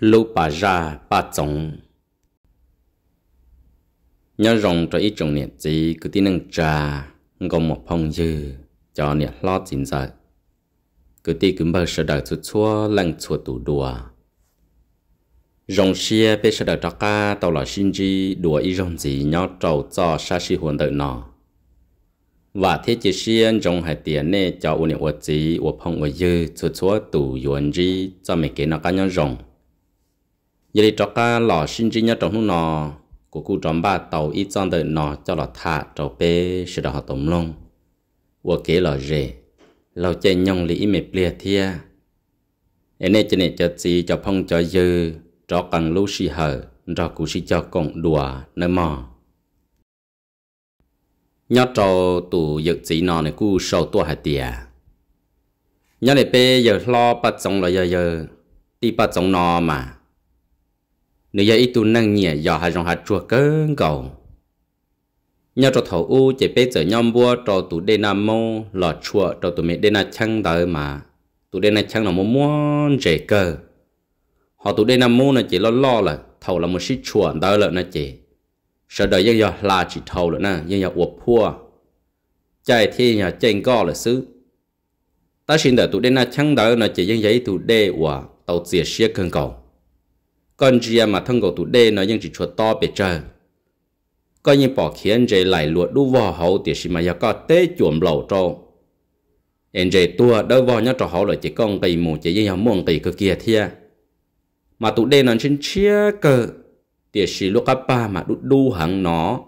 lũ bà ra bà chồng nhớ rong cho ít trồng nhiệt gì cứ tin nâng trà gồm một phong dư cho nhiệt lo chính giờ cứ tin cứ bơ sợ đời chút chua lăng chua tủ đùa rong xia bê sợ đời cho ca tàu là sinh gì đùa y rong gì nhớ trầu cho xa xì hồn đời nọ và thế chỉ xuyên trong hai tiền nè cho ôn nhiệt vật gì ôn phong vật dư chua chua tủ yuan gì cho mấy cái nó cá nhau rồng giờ đi cho cá lò sinh chỉ nhớ trồng hú nò của cụ trồng ba tàu ít chọn đời nó cho lò thả cho bé sự đào họ tổng long và kế lò rể lò chơi nhông lý mệt lìa thia em này cho này cho gì cho phong cho dư cho cần lưu si hờ, cho cụ si cho cộng đùa nơi mò nhớ cho tủ giật gì nò này cụ sầu tua hạt tiề nhớ này bê giờ lo bắt giống là giờ giờ đi bắt giống nò mà nếu giờ ít tu năng nhẹ giờ hà rong hà chua cơ cầu nhớ cho thầu u chỉ biết giờ nhom bua cho tụ đê nam mô lọ chua cho tụ mẹ đê na chăng đời mà tụ đê na chăng là muốn muốn dễ cơ họ tụ đê nam mô là chỉ lo lo là thầu là một sĩ chua đời là nó chỉ sợ đời dân giờ là chỉ thầu là nè dân giờ uổng pua chạy thi nhà chen co là xứ ta xin đời tụ đê na chăng đời là chỉ dân giấy tụ đê hòa tàu tiệt xia cơn cầu con chia mà thân cầu tụ đê nó vẫn chỉ chua to bề trời coi như bỏ khiến dễ lại lụa đu vò hậu thì xì mà giờ có tế chuộm lầu trâu em dễ tua đỡ vò nhau trò hậu rồi chỉ con kỳ mù chỉ như muôn kỳ cơ kia thia mà tụ đê nó xin chia cơ thì xì lúc cấp ba mà đu đu hẳn nó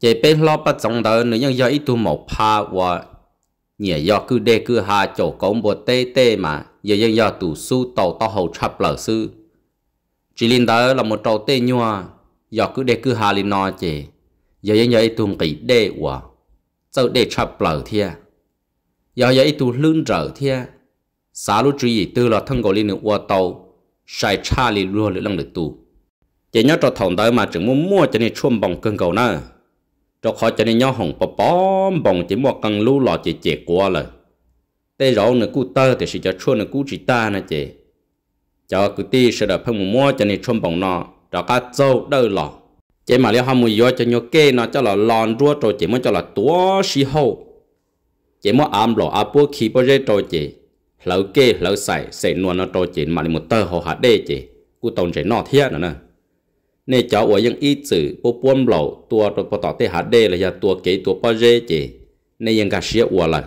chỉ bên lo bắt trọng đỡ nữa nhưng giờ ít tu màu pa và nhẹ do cứ đê cứ hà chỗ cống bùa tê tê mà giờ giờ giờ tủ su tàu to hậu chập lở sư chỉ linh đó là một trâu tê nhua giờ cứ để cứ hà linh no chè giờ giờ giờ tuồng kỹ đê quả sau để chập lở thia giờ giờ tu lươn trở thia xá lúc chỉ tư là thân cổ linh được tàu sai cha li lua lửa lăng được tu chỉ nhớ trâu thòng tới mà chẳng muốn mua cho nên chuông bằng cơn cầu nè, trò khó cho nên nhớ hồng bò bóm bằng chỉ mua cân lưu lọ chỉ chè qua lời tê rõ nè cú tơ thì sẽ cho chua nè cú chỉ ta nè chị cho cứ ti sẽ đập phong mua cho nên chôm bóng nọ cho cá châu đâu lọ chị mà liệu hâm yo cho nhớ kê nó cho là lòn rúa rồi chị mới cho là tua xì hậu chị mới ăn lọ áp bố khí bố rê rồi chị lỡ kê lỡ xài sẽ nuôn nó rồi chị mà liệu một tơ hồ hạt đê chị cú tổng chạy nọ thiệt nữa nè nên cháu ở những ít chữ bố buông lẩu tua rồi bố tỏ tê hạt đê là giờ tua kế tua bố rê chị nên những cả xía ua lần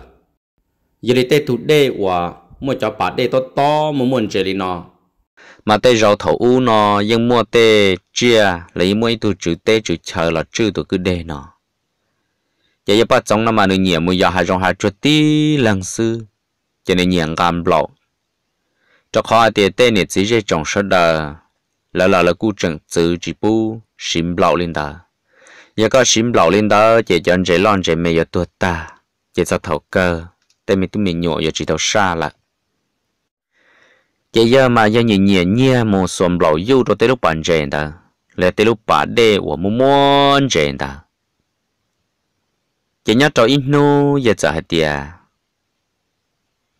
giờ lấy tê thủ đê và mua cho bà đê to to mà muốn chơi đi nó mà tê rau thầu u nó nhưng mua tê chia lấy mua tu chữ tê chữ chờ là chữ tôi cứ để nó giờ giờ bắt trong năm mà nữa mua giờ hai rong hai chuột tí lăng sư cho nên nhàng cam lộ cho khó tê tê nè chỉ dễ trồng sơ đờ là là là cú trần tự chỉ bu xin lộ lên đó giờ có xin lộ lên đó chỉ cho anh dễ lon dễ mê giờ tuột ta chỉ sao thầu cơ tại mình tụi mình nhỏ giờ chỉ tao xa là cái giờ mà giờ nhìn nhìn nhia một xóm lẩu yêu rồi tới lúc bạn chèn ta là tới lúc bạn đê của mua muốn chèn ta chỉ nhớ cho ít nô giờ trả hết tiền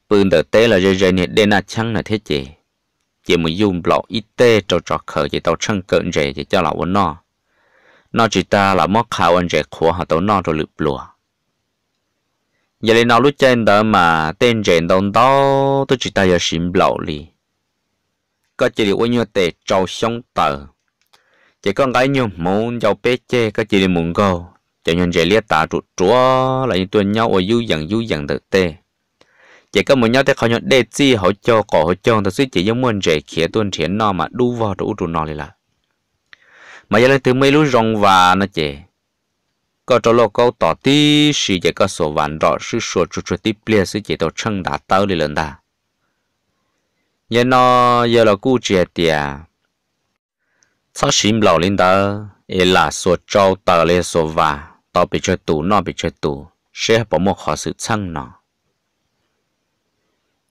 bữa đợt tê là rơi rơi này đê na chăng là thế chị chỉ muốn dùng lẩu ít tê cho cho khởi chỉ tao chăng cận rẻ chỉ cho lão nó nó chỉ ta là mắc khảo anh rẻ khóa hả tao nó rồi lụp lụa giờ này nó lúc trên đó mà tên rèn đông đó tôi chỉ tay giờ xỉm lộ lì có chỉ điều nhiêu để trâu sống tờ chỉ con gái nhiều muốn giàu bé chê có chỉ là muốn câu chỉ nhận rẻ liệt tả trụ chúa là những tuần nhau ở du dần du dần được tế chỉ có một nhau thế khó nhận đề chi họ cho cổ họ cho thật sự chỉ giống muốn rẻ khía tuần triển nó mà đu vào trụ trụ nó là mà giờ này từ mấy lúc rong và nó chè có trò lô câu tỏ tí xì dạy có số vạn rõ sư sổ chú chú tí bia sư chế tàu chân đá tàu lì lần đà. Nhớ nó giờ là cú chế tìa. Sao xìm lò lên đó, ế là số trâu tàu lê số vả, tàu bị chơi tù nọ bị chơi tù, sẽ bỏ một khó sự chân nó.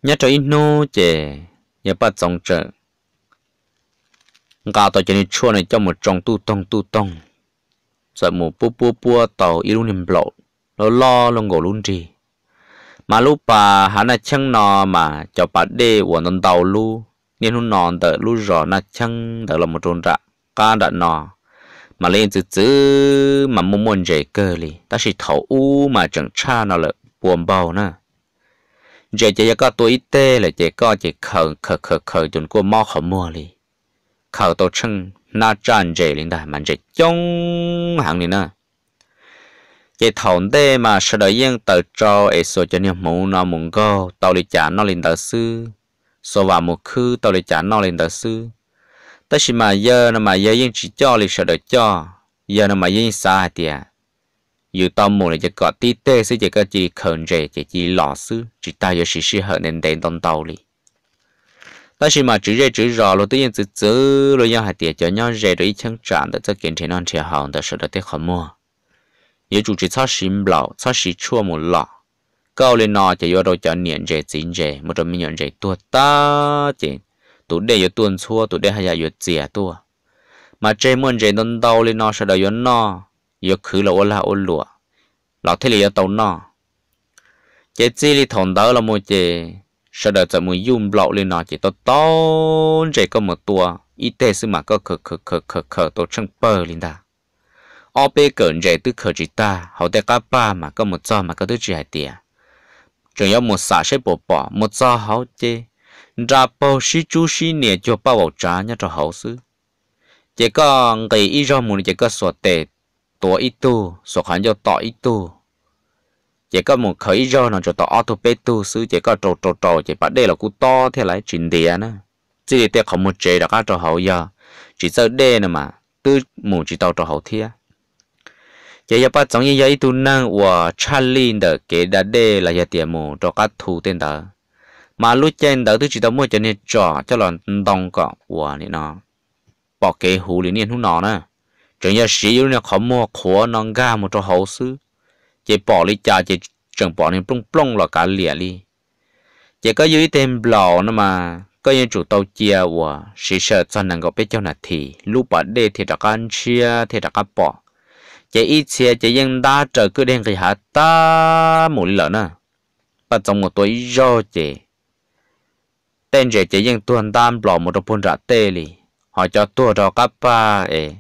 Nhớ cho in nô chế, nhớ bắt dòng trợ. Gà tàu chế này chua này cho một trong tu tông tu tông sợ mù bù bù bù tàu y luôn niệm lộ nó lo lo ngủ luôn trì mà lúc bà hắn là chăng nò mà cho bà đê của nón tàu lu nên hun nòn tờ lu rõ na chăng tờ là một trôn trạ ca đã nò mà lên từ từ mà muốn muốn dễ cơ li ta chỉ thấu u mà chẳng cha nó là buồn bầu nè giờ chỉ có tuổi tê là chỉ có chỉ khờ khờ khờ khờ chúng cô mò khờ mua li khờ tổ chăng na tràn rể lên đài màn rể chống hàng này nè chế thổn tê mà sợ đợi yên tờ cho ai số cho nhau mũ nó muốn go tàu lì chả nó lên tờ sư số vào một khứ tàu lì chả nó lên tờ sư tất nhiên mà giờ nó mà giờ yên chỉ cho lì sợ đợi cho giờ nó mà yên xa tiệt dù tao mù là chỉ có tí tê sẽ chỉ có chỉ khẩn rể chỉ chỉ lọ sư chỉ ta giờ chỉ sử hở nên đến tông tàu lì đó chỉ mà chữ rê chữ rò luôn tự nhiên từ từ rồi nhau hạt tiền cho nhau rê rồi chẳng chán để cho kiến thế non trẻ hòn để sợ để tiếc khó yếu chủ chỉ sao xím lão sao xí chua một lọ câu lên nọ chỉ vô đồ cho niệm rê chín một trong mình nhận rê ta chỉ tụ để yếu tuần chua tụ để hay là yếu chè tua mà rê muốn rê non đau lên nọ sợ đời yếu nọ yếu khứ là ô la ô lụa lão thế là yếu tàu nọ cái gì thì thằng đó là một cái sau đó giờ mình dùng lọ lên nó chỉ to to chỉ có một tua ít tê sư mà có khờ khờ khờ khờ khờ tổ chân bờ lên ta ở bê cẩn chỉ từ khờ chỉ ta hậu tê cá ba mà có một giờ mà có thứ chỉ hai tia chỉ có một sáu sáu bỏ bỏ một giờ hậu tê ra bao sĩ chú sĩ nè cho bao bảo trả nhá cho hậu sư chỉ có người ít ra muốn chỉ có sổ tệ tổ ít tu sổ khán cho tỏ ít tu chỉ có một khởi do nó cho tao auto pay tu sư chỉ có trộn trộn trộn chỉ bắt đây là cú to thế lại chuyện địa nữa chỉ để tiếc không một chế đã có trò hậu giờ chỉ sợ đê nữa mà tư mù chỉ tàu trò hậu thia chỉ giờ bắt giống như vậy tu năng và Charlie đỡ kể đã đê là giờ tiền mù cho các thủ tên đó mà lúc trên đó tôi chỉ tao mua cho nên cho cho là đồng cọ và này nó bỏ cái hũ liền hũ nọ nữa chỉ giờ sử dụng là không mua khó nông ga một trò hậu sư chỉ bỏ đi cha chỉ chẳng bỏ nên plong plong là cả lìa đi chỉ có dưới tên bò nữa mà có những chủ tàu chia và sự sợ cho nàng có biết cho là thì lúc bỏ đi thì đã can chia thì đã cắt bỏ chỉ ít chia chỉ dân đa trở cứ đen cái hạt ta một lần nữa bắt trong một tuổi do chỉ tên trẻ chỉ dân tuần tam bỏ một đôi phun ra tê li họ cho tua cho cắt ba ấy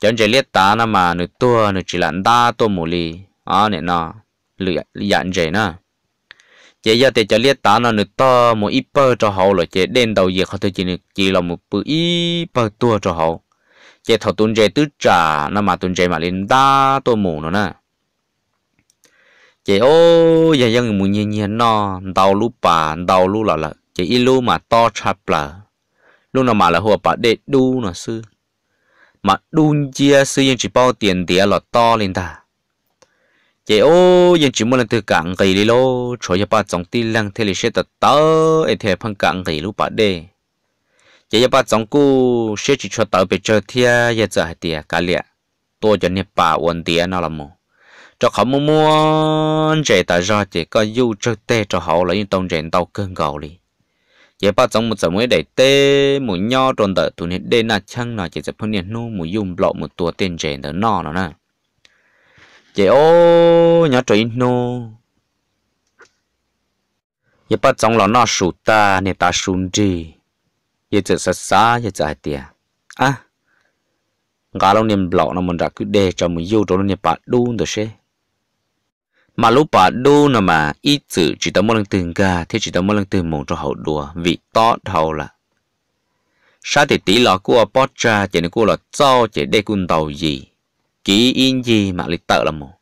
chẳng chỉ liệt ta nó mà nửa tua nửa chỉ lặn đa tô mù lì à nè nó lựa dặn chỉ nó chỉ giờ thì chẳng liệt ta nó nửa to một ít bơ cho hậu rồi chỉ đen đầu gì không thể chỉ chỉ là một bự ít bơ tua cho hậu chỉ thầu tuần chỉ tứ trả nó mà tuần chỉ mà lên đa tô mù nó nè chị ô giờ dân mù nhiên nhiên no đầu lú bà đầu lú là là chị ít lú mà to chập là lúc nào mà là hồ bà để đu nó sư mà đun chia sư yên chỉ bao tiền tía là to lên ta chị ô yên chỉ muốn là từ cảng gầy đi lô cho ya ba trong tin lăng thế là sẽ tật tớ ấy thế phăng cảng gầy lúc bà đê chị ya ba trong cô sẽ chỉ cho tớ bị chơi thia ya giờ hai tía cả liệt tôi cho nè bà uốn tía nó là mồ cho họ mua mua chạy ta ra chỉ có yêu chơi tê cho họ lấy đồng tiền tàu cơn gầu đi chế ba trong một giờ mới để tê một nho tròn tờ tụi này đê là chăng là chỉ sẽ phân nhiệt nô một dùng lọ một tua tiền trẻ tờ nọ nó nè chế ô nhớ trời nô chế ba trong lọ nọ sụt ta nè ta sụn gì chế chỉ sẽ xa chế chỉ tiệt à gà lông niệm lọ nó mình đã cứ để cho một yêu cho nó niệm bạc đun được chứ mà lúc bà đu nào mà ít chữ chỉ tao một lần từng ga, thế chỉ tao một lần từng mộng cho hậu đùa vị to thầu là sao thì tí lọ của bó cha chỉ nên của là cho chỉ để cun tàu gì kỹ in gì mà lịch tợ là một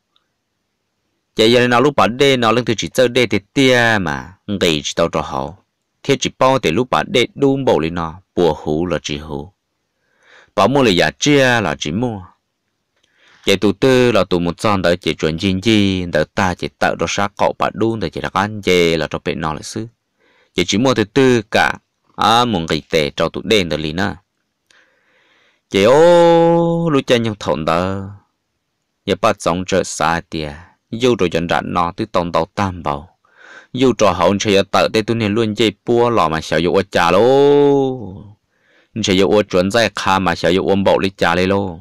chỉ giờ nào lúc bà đê nào lần từ chỉ chơi đê thì tia mà ngày chỉ tao cho hậu thế chỉ bao thì lúc bà đê đun bộ lên nó bùa hú là chỉ hú bảo mua là giả chia là chỉ mua chỉ tụ tư là tụ một son đỡ chỉ chuẩn chính chi đỡ ta chỉ tạo đồ sát cậu bạn đun để chỉ đặc ăn chị là cho bệnh nó lại xứ chỉ chỉ mua thứ tư cả à muốn cái tệ cho tụ đen đỡ lì nữa chỉ ô lúc chân nhung thổn đó giờ bắt sống chơi xa tìa dù rồi dần rạn nó từ tổng đầu tam bảo dù trò hậu chơi giờ tợ tê tụ nên luôn chơi bua lò mà sẽ dụ ở trà lô sẽ dụ ở chuẩn dây kha mà sẽ dụ ôm bộ lì trà lê lô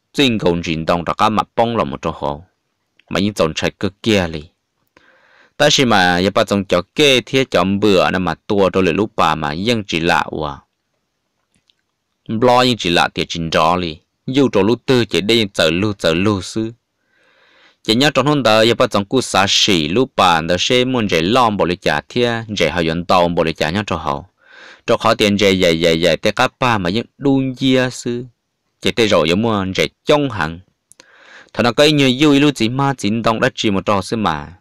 chính công chuyển động đó các mặt bóng là một chỗ hồ mà những dòng chạy cứ kia li ta chỉ mà ya ba dòng chó kê thiết chó bữa nằm mà tua đôi lời lúc bà mà ยัง chỉ lạ quá lo nhưng chỉ lạ tiệt chính rõ li dù trò lúc tư chỉ đây chờ lưu chờ lưu sư chỉ nhớ trong hôm đó ya ba dòng cú xa xỉ lúc bà đó xe muốn giải lòng bỏ lời trả thiết giải hào yến tàu bỏ lời trả nhớ chỗ họ cho khó tiền giải giải giải giải tới các ba mà những đun gia sư chỉ thấy rồi giống mua rẻ trong hàng thằng nào cái như yêu yêu chỉ ma chính đông đã chỉ một trò xí mà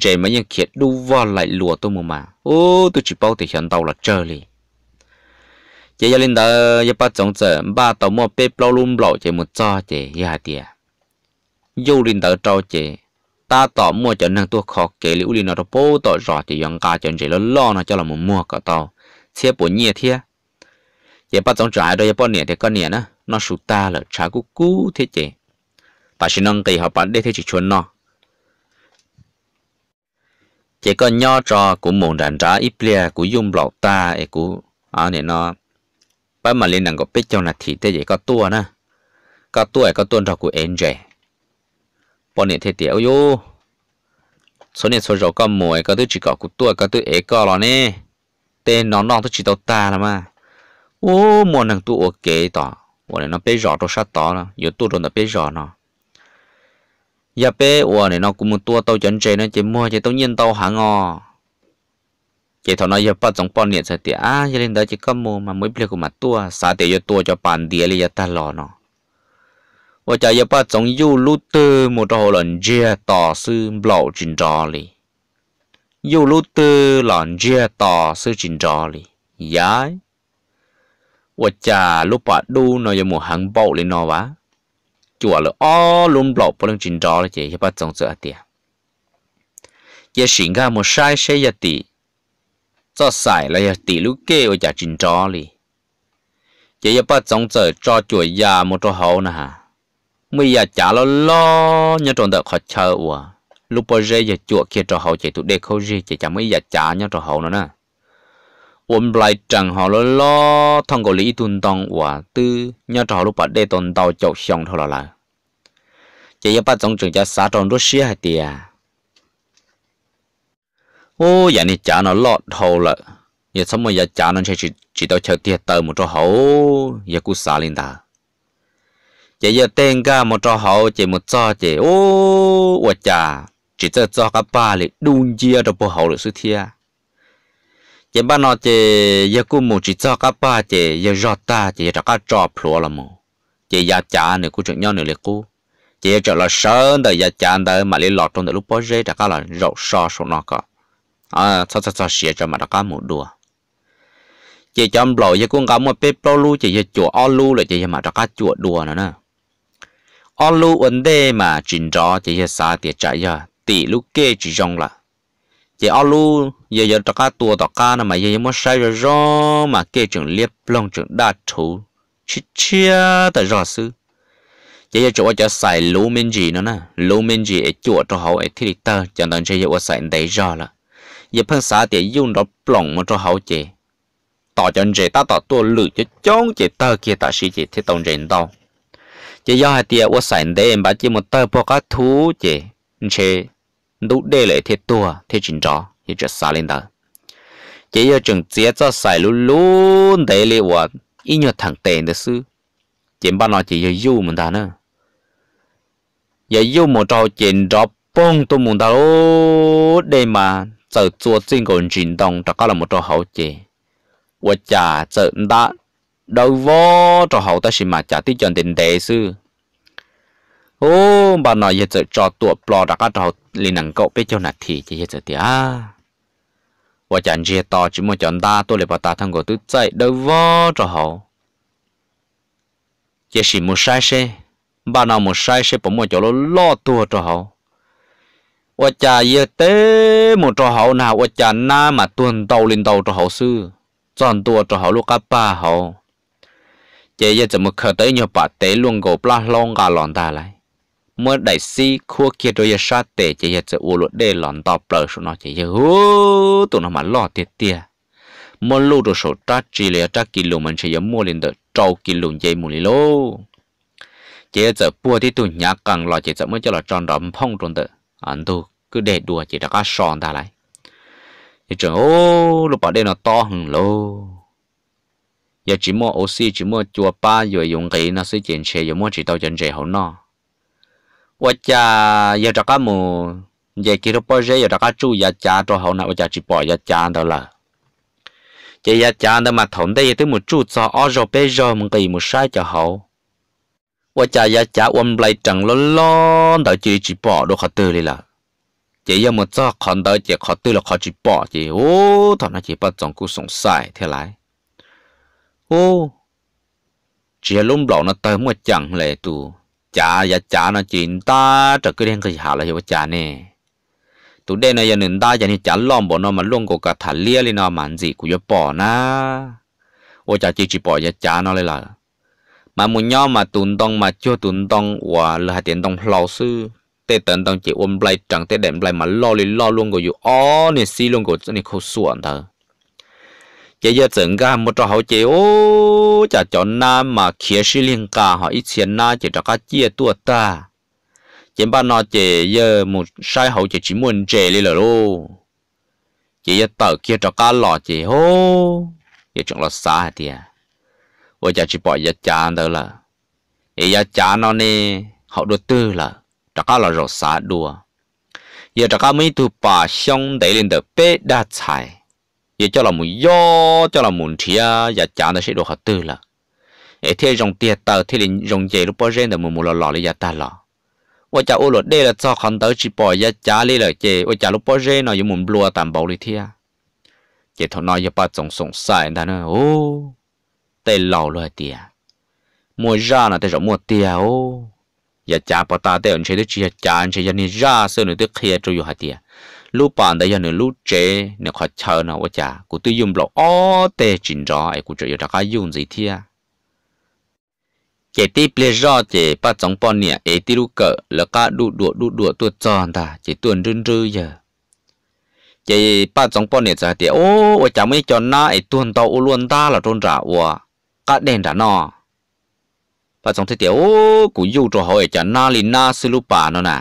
rẻ mấy nhân kiệt đu vào lại lùa tôi mà mà ô tôi chỉ bao thì hiện tàu là chơi liền chỉ giờ lên đó giờ bắt chống giờ ba tàu mua bếp bao luôn lâu chỉ một cho chỉ nhà tiệt yêu lên đó trâu chỉ ta tỏ mua cho năng tôi khó kể liễu lên nó đó bố tỏ rõ chỉ yong cá cho rẻ nó lo nó cho là một mua cả tàu xe bốn nhẹ thiệt giờ bắt chống ai rồi giờ bao nhẹ thì có nhẹ nữa nó sụt ta là trả cú cú thế chế bà chỉ nông tì họ bán đế thế chỉ chuẩn nó chỉ có nho trò của mồm đàn trả ít bia của dung lọ ta ấy của à này nó bây mà lên đằng có biết cho là thì thế chỉ có tua nè có tua có tuôn trò của anh trẻ bọn này thế tiểu yo số này số rồi có mồi có thứ chỉ có của tua có thứ ấy có rồi nè tên nó nó thứ chỉ tao ta là mà ô mồm đằng tua kế tỏ 我呢被绕着杀打了，有多种的被绕呢。giờ bé ủa này nó cũng muốn tua tàu chân chơi nó chỉ mua chỉ tàu nhiên tàu hàng ngò chỉ thằng nó giờ bắt ah, giống bọn liền sẽ tiệt à cho nên đó chỉ có mua mà mới biết của mà tua xả tiệt giờ tua cho bàn địa liền giờ ta lò nó ủa chả giờ bắt giống yêu lút một đầu lần chia tỏ sư lẩu chín trò li yêu lút tư lần chia tỏ chín trò li giải ว่าจะลูกปะดูนอยมัวหังเบาเลยนอวะจั่วเลยอ้อลุมหลอกปลังจินจอเลยเจ๊ยปะจงเจอเตียยาสิงก้ามัวใช้ใช้ยาตีจะใส่แล้วยาตีลูกเก้ว่าจะจินจอเลยเจ๊ยปะจงเจอจอจั่วยามัวตัวเฮานะฮะไม่อยากจ่าล้อล้อเนี่ยตรงเด็กขอเชื่อว่าลูกปะเจ๊ยจั่วเคียตัวเฮาเจ๊ตุเด็กเขาเจ๊จะไม่อยากจ่าเนี่ยตัวเฮานะนะ我们来整好了咯，通过里顿当话 tư，nhớ trò lúc bắt đây tuần tàu chậu xong thôi là chỉ yếu bắt giống trường cho xã tròn rút xía hay tìa ô giờ dạ này chả nó lọt hầu lợ giờ xong rồi giờ nó sẽ chỉ chỉ tao chờ tìa một trò hậu giờ cú xã lên ta giờ giờ tên cả một trò hậu chỉ một trò chỉ ô ô chả chỉ cho cho cả ba lệ đun chia trong bộ hậu được sự thiệt chỉ ba nọ chỉ giờ cũng một chỉ cho các ba chỉ giờ rót ta chỉ cho các cho phlúa làm mù chỉ giờ cha nữa cũng chuyện nhau nữa là cô chỉ cho là sớm đời giờ cha đời mà lấy lọt trong đời lúc bó rễ cho các là rậu so số nó cả à cho cho cho xịa cho mà đã các một đùa chỉ cho ông lội giờ cũng có một bếp bao lu chỉ giờ chùa o lu là chỉ giờ mà đã các chùa đùa nữa nè o lu vấn đề mà trình rõ chỉ giờ xa tiệt chạy giờ tỷ lúc kia chỉ rong là chỉ o lu giờ giờ tao cá tua tao cá nó mà giờ giờ muốn sai rồi rõ mà kê trường liếp long trường đa chủ chi chia tại rõ sư giờ giờ chỗ cho xài lú men gì nữa nè lú men gì ấy chuột cho hậu ấy thì tơ cho nên giờ giờ xài đấy rõ là giờ phân xã thì dùng đó long mà cho hậu chị tỏ cho chị ta tỏ tua lử cho chống chị tơ kia ta sĩ chị thì tông rèn đâu giờ giờ hai tiệt uất sản để em bà chỉ một tơ bọc cá thú chỉ chế đủ đề lệ thế tua thế chính rõ 也就杀领导。chỉ giờ chừng chế cho xài luôn để liệu và ít nhiều thằng tiền được sư chỉ bao nói chỉ giờ du mình ta nữa giờ du một trò chuyện đó bông tôi muốn ta ô mà giờ chùa xin còn chuyển động cho là một trò hậu chế và trả giờ ta đâu vô trò hậu ta xin mà trả tí chọn tiền đề sư ô bà nói giờ giờ trò tuột bò đã có trò liền nặng cậu biết cho nạt thì giờ thì à 我讲这大只么讲大多来把大堂哥都在都挖着好，也是没晒些，把那没晒些不么叫了老多着好。我家也得么着好那我家那嘛蹲到领导着好事，赚多着好ลูก阿爸好，这也怎么可得要把得弄个不拉弄个乱带来？มื่อได้ซีคั่วเกียรติชาเตจะอยากจะอวดเดหลอนต่อเปล่าสุนอจะเยอะตัวนั้นมันล่อเตี้ยเตี้ยมื่อลูกตัวสุดตาจีเลยตากิลุมันเชียมัวลินเดอเจ้ากิลุใจมุลิโลเจ้าจะปัวที่ตุนยากังหล่อเจ้าจะเมื่อจะหล่อจอนดอมพ่องตรงเดออันตัวก็เด็ดดัวเจ้าก็สอนได้ไรเจ้าโอ้ลูกปอดเดนอต่อหึงโลอย่าจิมัวโอซีจิมัวจัวป้าอยู่ยงกีน่ะซื้อเจนเชียอยู่มัวจิตเอาจนเจเขาเนาะ我家要这个么？giờ kia đó bao giờ giờ các chú giờ cha cho họ nào giờ chỉ bỏ giờ cha đó là giờ giờ cha mà thằng đây tới một chú cho ở rồi bây giờ mình cái một sai cho họ và cha giờ cha ôm lại chẳng lo lo đó chỉ chỉ bỏ đồ khó tư đi là giờ giờ cho còn đó chỉ khó tư là khó chỉ bỏ chỉ ô thằng nó chỉ bắt trong cuộc sống sai thế lại ô chỉ lúc đó nó tới một chẳng lệ tụ จ๋าอย่าจ๋านะจินตาจะกึ่งเองก็หาเลยว่าจ๋าเน่ตุเดนายหนึ่งตาจะนี่จ๋าล่อมบ่เนอมันล่วงกกระถันเลี้ยลีเนอมันสิกูจะปอนะว่าจะจีจีปออย่าจ๋าเนอเลยล่ะมานมุนย้อมาตุนต้องมาชจ่วตุนต้องว่าเลือดเตียนต้องพลอซื้อเตินต้องเจ้อมปลายจังเตเดมนปลายมันล่อลิล่อลุงกอยู่อ๋อเนี่ยซีลวงก็นี่เขาส่วนเธอ cái một trò hậu chế ô chả cho na mà khía sĩ liên cả họ ít tiền na chỉ cho cá chia tua ta chỉ ba nó chỉ giờ một sai hậu chỉ chỉ muốn chế đi rồi lô chỉ giờ tờ kia cho cá lọ chỉ ô giờ chúng nó xa thì à vợ giờ chỉ bỏ giờ chán đó là giờ cha nó nè họ đua tư là cho cá là rồi xa đua giờ cho cá mấy tụ bà xong để lên được bê đa tài giờ cho là muốn do cho là muốn thia giờ chả nó sẽ đồ hợp tư là thế dòng tiền tờ thế liền dòng dễ lúc bao giờ là muốn lò lò lấy giờ ta lò và chả ô lột đây là cho khăn tới chỉ bỏ giờ chả lấy lời chè và chả lúc bao giờ nó dùng muốn lùa tạm bảo lấy thia chỉ thằng nói giờ ba chồng sống sai ta nữa ô tê lò lời tiền mua ra là tê rồi mua tiền ô giờ chả bỏ ta tê anh sẽ được chia chả anh sẽ giờ này ra được khía cho yêu hạt lu bạn đây giờ lu chế nó khó chờ nó quá chả cụ tôi dùng lọ ó tê chỉnh rõ ấy cụ chơi ra cái dùng gì thia chế tiếp lê chế ba chống bọn nè ấy tí lu cỡ là cả đu đu đu đu tuột tròn ta chế tuần rưng rư giờ chế ba chống bọn nè giờ thì ô ô chả mấy cho na ấy tuần tàu luôn ta là trôn rạ ủa cả đèn đã nọ ba chống thế thì ô cụ yêu cho hỏi chả na lì na sư lu nó nè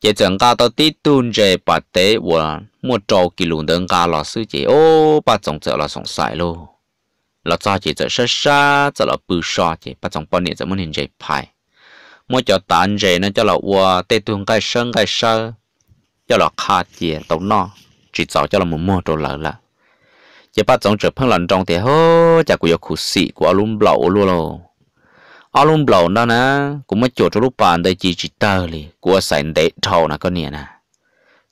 chế chẳng ca tao tít tuôn chế bà tế và mua trâu kỳ lùn đơn ca là sư chế ô bà chồng chợ là sống sai lô là cho chế chợ sơ sa chợ là bự so chế bà chồng bọn này chợ muốn hình chế phải mua cho tán chế nên cho là và tê tuôn cái sơn cái sơ cho là kha chế tàu no chỉ cháu cho là mua mua đồ lợ là chế bà chồng chợ phân lần trong thì hô chả có yêu khu sĩ của luôn lậu luôn rồi ở luôn đó nè cũng mới chuột cho lúc bạn đây chỉ chỉ của sảnh để thầu con nè nè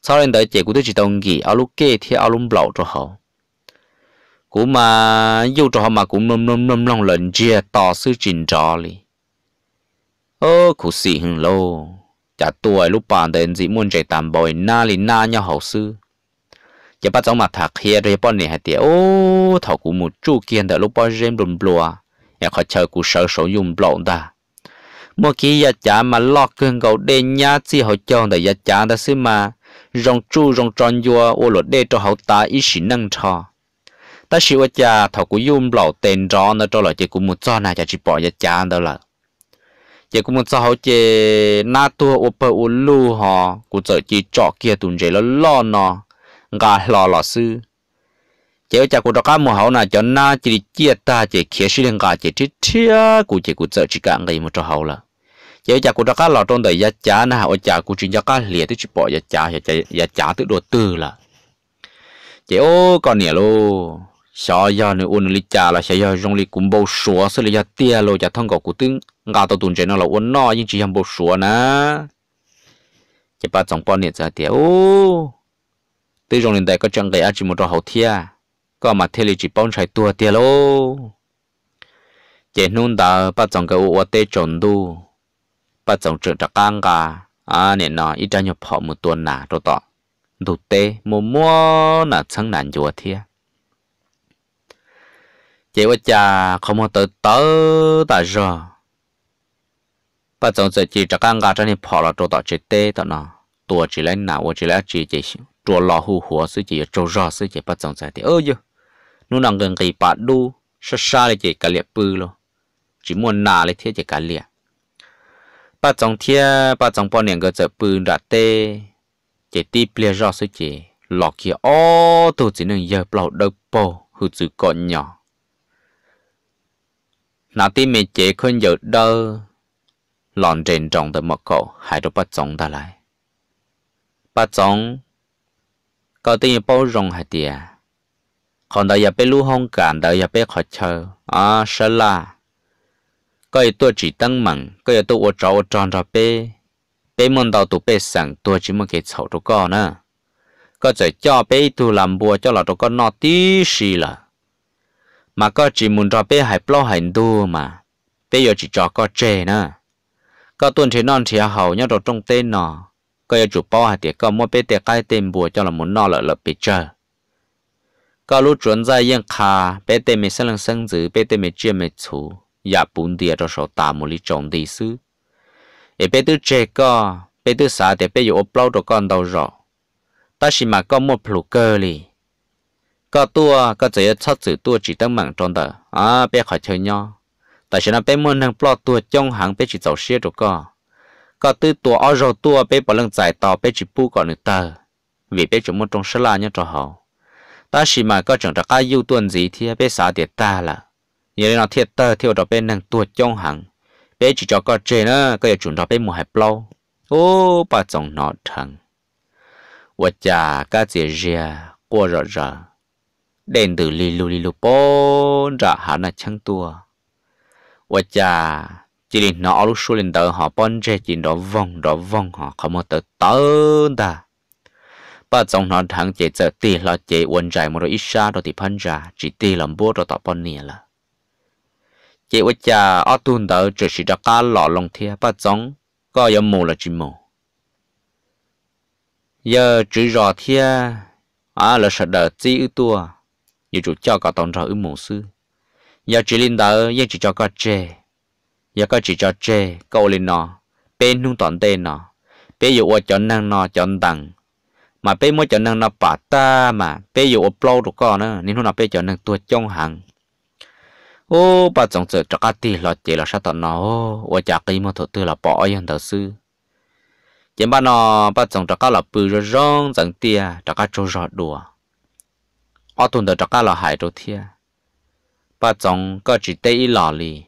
sau lên tới chỉ của tôi tông gì ở lúc kia thì ở cho họ cũng mà dù cho họ mà cũng nôm nôm nôm lòng lần chia to sư trình trò li ô cụ sĩ hưng lô chả tuổi lúc bạn đến dĩ muốn chạy tạm bồi na li na nhau hậu sư chỉ bắt cháu mà thạc hiền rồi bọn này hãy tiệt ô thảo cũng một chú kiên đợi lúc bọn rèm đùm lùa nhà khó chơi cụ sở sổ dùng lộn ta mua khi giờ chả mà lo cơn gầu đê nhá chỉ họ cho để giờ chả ta xí mà rong chu rong tròn vua ô lột đê cho họ ta ý sĩ năng cho ta sĩ ở chả thọ cụ dùng lộn tên rõ nó cho là chỉ cụ một cho này chả chỉ bỏ giờ chả đó là chỉ cũng cho họ chỉ na tua ô bơ ô lu họ cụ chỉ chỉ trọ kia tụn chỉ là lo nó gà lo lo sư chế cha cô đó cá mua hậu nè cho na chỉ chia ta chỉ khía sĩ lên cả chỉ chỉ chia cô chỉ cô sợ chỉ cả người một chỗ hậu là chế cha cô đó cá lò trong đời giá chả na ở chả cô chuyện giá cá liệt tới chỉ bỏ giá chả giá chả giá chả tới đồ tư là chỉ ô con nè lô sợ giờ nữa uốn lì chả là sợ giờ trong lì cũng bao số xử lì giờ tia lô chả thằng cậu cụ tướng ngà tao tuần chế nó là uốn no nhưng chỉ ham bao số nè chỉ ba chồng con nè giờ tia ô tới trong liền đại có chẳng cái ăn chỉ một chỗ hậu thia có mà thề lì chỉ bông trái tua tia lô chế nôn đã bắt chồng cái ô tê tròn đu bắt chồng trượt trắc cang cả à nè nó ít ra nhập họ một tuần nà rồi đó, đủ tê mùa mua nà chẳng nản chùa thia chế quá cha không có tới tới đã rồi bắt chồng sẽ chỉ trạc cang cả cho nên họ là rồi đó chỉ tê tọ nó tua chỉ lấy nào chỉ lấy chỉ chỉ chỗ lò hủ hùa sư chỉ chỗ rò sư chỉ bắt chồng sẽ thì ơ chứ nu nàng gần cái bát đu sa sa lại chỉ cả liệt bự lo chỉ muốn nà lại thiết chỉ cả liệt ba trong thiết ba trong bao niệm cái chợ bự đã tê chỉ ti ple rõ sự chỉ lọ kia ô tu chỉ nên giờ bảo đâu bò hư chữ còn nhỏ nà ti mẹ chế khôn giờ đâu lòn rèn trong tờ mật cậu hãy đâu bắt chồng ta lại bắt chồng cậu tiên bao rong hạt tiền còn đời giờ bé lu hong cản đời giờ bé khó chờ à sợ là coi tôi chỉ tăng mặn coi tôi ô trò ô tròn ra bé bé muốn đầu tụ bé sẵn tôi chỉ muốn cái xấu đồ con nữa có thể cho bé tu làm bùa cho là đồ con nó tí xì là mà có chỉ muốn cho bé hãy lo hành đua mà bé giờ chỉ cho có chê nữa có tuần thì non thì hậu nhau đồ trong tên nó coi chụp bao hạt tiệc có mua bé tiệc cái tên bùa cho là muốn nó lợi lợi bị chơi ก็รู้จวนใจยังคาเป็ดเต็มสังสังจือเป็ดเต็มเจียมชูอยากปุ่นเดียจะสอตามุลิจงดีซื้อเอเป็ดตัวเจก็เป็ดตัวสาเดียเป็ดอยู่อบเล่าตัวก้อนดาวรอแต่ชิมาก็มดพลูเกอร์ลีก็ตัวก็จะยัดชัดจือตัวจีตั้งมั่งจนเดออ่าเป็ดขอเชยย่อแต่ฉันเป็ดมันนั่งปลอดตัวจ้องหางเป็ดจีเจ้าเชี่ยตัวก็ก็ตื้อตัวอ้อรอตัวเป็ดปลังใจต่อเป็ดจีปูก่อนหนึ่งเตอร์ vì bé chúng muốn trong sân la nhá cho họ ta chỉ mà có chẳng ra yêu tuần gì thì bé xả tiệt ta là như nó thiệt ta theo đó bên năng tuột trong hàng bé chỉ cho có chơi nữa có chuẩn đó bên một hẹp lâu ô bà chồng nọ thằng và chả cá gì ra qua rõ rõ đèn từ lì lù lì lù bó ra hả là chẳng tua và chả chỉ nên nọ lúc xu lên tờ họ bón ra chỉ đó vòng đó vòng họ không có tờ tớ ta bà trong nó thằng chế giờ tì là chế uốn dài một đôi ít xa rồi thì phân ra chỉ tì làm bố rồi tạo bọn nè là chế uất cha ở tuần đầu chỉ chỉ đặt cá lọ lòng thia bà trong có yếu mù là chỉ mù giờ chỉ rõ thia à là sợ đỡ chỉ ư tua giờ chú cho có tổng rõ ư mù sư giờ chỉ linh đầu yên chỉ cho cả chế giờ có chỉ cho chế câu lên nó bên nung toàn tên nó bên giờ uất cho năng nó cho đằng mà bé mới chọn năng nó bà ta mà bé dù ở lâu đồ con nữa nên hôm nào bé chọn năng tua trong hàng ô bà chồng sợ cho cái tì lọt chỉ là sao tận nó ô chả cái mà thổ tư là bỏ yên đầu sư chỉ bà nó bà chồng cho cái là bự rồi rong chẳng tia cho cái trâu rọt đùa ở tuần đầu cho cái là hại đồ thia bà chồng có chỉ tây lò li